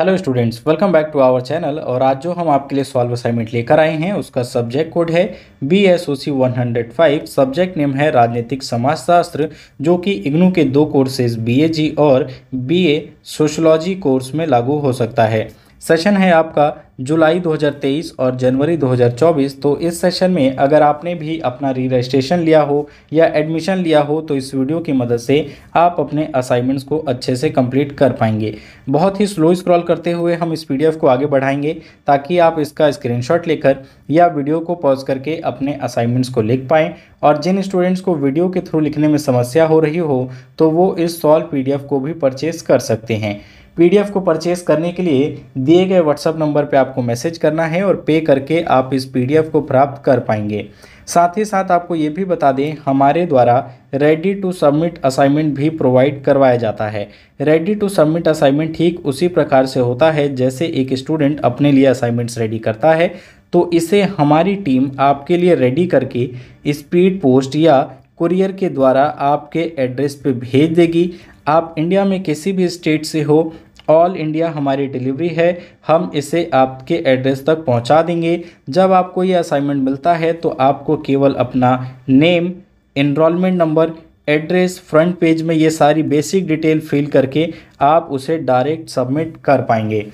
hello students welcome back to our channel और आज जो हम आपके लिए सॉल्व असाइनमेंट लेकर आए हैं उसका सब्जेक्ट कोड है B S O C one hundred five subject name है राजनीतिक समाजशास्त्र जो कि इग्नू के दो कोर्सेज बी ए जी और बी ए सोशोलॉजी कोर्स में लागू हो सकता है सेशन है आपका जुलाई 2023 और जनवरी 2024 तो इस सेशन में अगर आपने भी अपना री रजिस्ट्रेशन लिया हो या एडमिशन लिया हो तो इस वीडियो की मदद से आप अपने असाइनमेंट्स को अच्छे से कंप्लीट कर पाएंगे बहुत ही स्लो स्क्रॉल करते हुए हम इस पीडीएफ को आगे बढ़ाएंगे ताकि आप इसका स्क्रीनशॉट लेकर या वीडियो को पॉज करके अपने असाइनमेंट्स को लिख पाएँ और जिन स्टूडेंट्स को वीडियो के थ्रू लिखने में समस्या हो रही हो तो वो इस सॉल्व पी को भी परचेस कर सकते हैं पीडीएफ को परचेस करने के लिए दिए गए व्हाट्सअप नंबर पर आपको मैसेज करना है और पे करके आप इस पीडीएफ को प्राप्त कर पाएंगे साथ ही साथ आपको ये भी बता दें हमारे द्वारा रेडी टू सबमिट असाइनमेंट भी प्रोवाइड करवाया जाता है रेडी टू सबमिट असाइनमेंट ठीक उसी प्रकार से होता है जैसे एक स्टूडेंट अपने लिए असाइनमेंट्स रेडी करता है तो इसे हमारी टीम आपके लिए रेडी करके स्पीड पोस्ट या कुरियर के द्वारा आपके एड्रेस पे भेज देगी आप इंडिया में किसी भी स्टेट से हो ऑल इंडिया हमारी डिलीवरी है हम इसे आपके एड्रेस तक पहुंचा देंगे जब आपको ये असाइनमेंट मिलता है तो आपको केवल अपना name enrolment number address front page में ये सारी बेसिक डिटेल फिल करके आप उसे डायरेक्ट सबमिट कर पाएंगे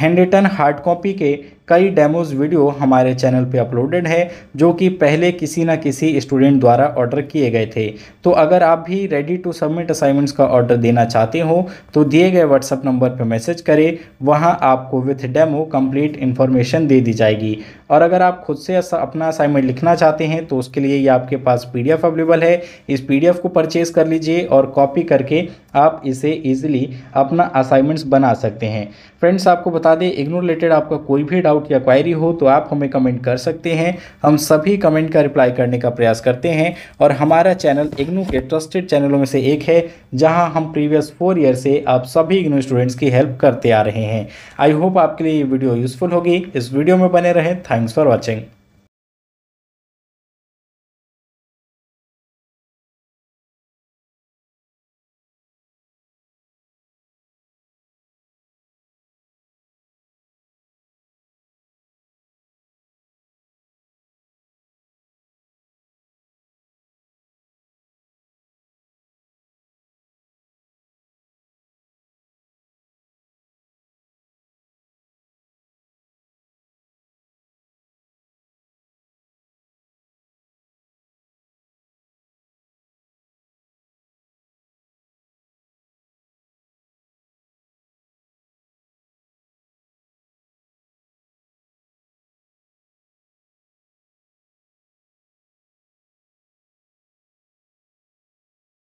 हैंड रिटन हार्ड कॉपी के कई डेमोज वीडियो हमारे चैनल पे अपलोडेड है जो कि पहले किसी ना किसी स्टूडेंट द्वारा ऑर्डर किए गए थे तो अगर आप भी रेडी टू सबमिट असाइनमेंट्स का ऑर्डर देना चाहते हो तो दिए गए व्हाट्सअप नंबर पर मैसेज करें वहाँ आपको विथ डेमो कम्प्लीट इन्फॉर्मेशन दे दी जाएगी और अगर आप खुद से अपना असाइनमेंट लिखना चाहते हैं तो उसके लिए ये आपके पास पी अवेलेबल है इस पी को परचेज़ कर लीजिए और कॉपी करके आप इसे ईजिली अपना असाइनमेंट्स बना सकते हैं फ्रेंड्स आपको बता दें इग्नो रिलेटेड आपका कोई भी डाउट डाउट या क्वायरी हो तो आप हमें कमेंट कर सकते हैं हम सभी कमेंट का रिप्लाई करने का प्रयास करते हैं और हमारा चैनल इग्नू के ट्रस्टेड चैनलों में से एक है जहां हम प्रीवियस फोर ईयर से आप सभी इग्नू स्टूडेंट्स की हेल्प करते आ रहे हैं आई होप आपके लिए ये वीडियो यूज़फुल होगी इस वीडियो में बने रहें थैंक्स फॉर वॉचिंग